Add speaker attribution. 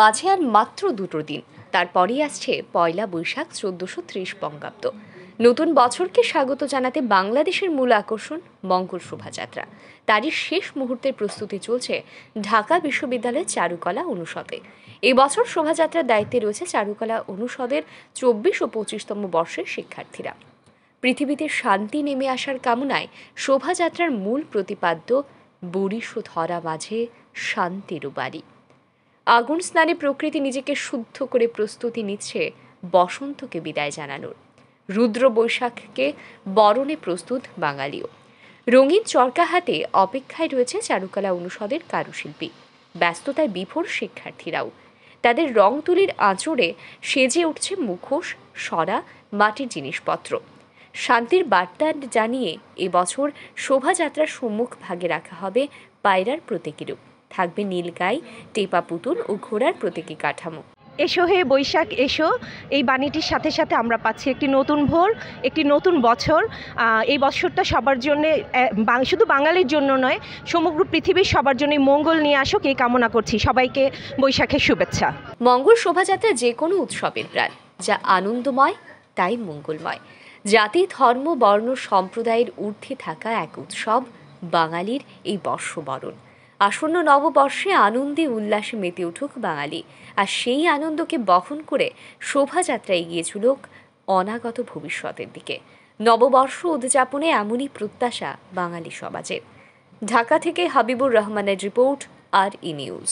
Speaker 1: মাঝে আর মাত্র দুটো দিন তারপরেই আসছে পয়লা বৈশাখ চোদ্দশো ত্রিশ বঙ্গাব্দ নতুন বছরকে স্বাগত জানাতে বাংলাদেশের মূল আকর্ষণ মঙ্গল শোভাযাত্রা তারই শেষ মুহূর্তের প্রস্তুতি চলছে ঢাকা বিশ্ববিদ্যালয়ের চারুকলা অনুষদে এবছর শোভাযাত্রার দায়িত্বে রয়েছে চারুকলা অনুষদের চব্বিশ ও পঁচিশতম বর্ষের শিক্ষার্থীরা পৃথিবীতে শান্তি নেমে আসার কামনায় শোভাযাত্রার মূল প্রতিপাদ্য বরিশ ধরা মাঝে শান্তিরও বাড়ি আগুন স্নানে প্রকৃতি নিজেকে শুদ্ধ করে প্রস্তুতি নিচ্ছে বসন্তকে বিদায় জানানোর রুদ্র বৈশাখকে বরণে প্রস্তুত বাঙালিও রঙিন চরকা হাতে অপেক্ষায় রয়েছে চারুকলা অনুষদের কারুশিল্পী ব্যস্ততায় বিফোর শিক্ষার্থীরাও তাদের রং তুলির আঁচড়ে সেজে উঠছে মুখোশ সরা মাটির জিনিসপত্র শান্তির বার্তা জানিয়ে এবছর শোভাযাত্রার সম্মুখ ভাগে রাখা হবে পায়রার প্রতীকী রূপ থাকবে নীলগাই টেপা পুতুল ও ঘোড়ার প্রতীকী কাঠামো
Speaker 2: এসো হে বৈশাখ এসো এই বাণীটির সাথে সাথে আমরা পাচ্ছি একটি নতুন ভোর একটি নতুন বছর এই বছরটা সবার জন্যে শুধু বাঙালির জন্য নয় সমগ্র পৃথিবীর সবার জন্যই মঙ্গল নিয়ে আসুক এই কামনা করছি সবাইকে বৈশাখের শুভেচ্ছা মঙ্গল শোভাযাত্রা যে কোনো উৎসবের প্রাণ যা আনন্দময় তাই
Speaker 1: মঙ্গলময় জাতি ধর্ম বর্ণ সম্প্রদায়ের ঊর্ধ্বে থাকা এক উৎসব বাঙালির এই বর্ষবরণ আসন্ন নববর্ষে আনন্দে উল্লাসে মেতে উঠুক বাঙালি আর সেই আনন্দকে বহন করে শোভাযাত্রা এগিয়ে চলুক অনাগত ভবিষ্যতের দিকে নববর্ষ উদযাপনে এমনই প্রত্যাশা বাঙালি সমাজের ঢাকা থেকে হাবিবুর রহমানের রিপোর্ট আর ই নিউজ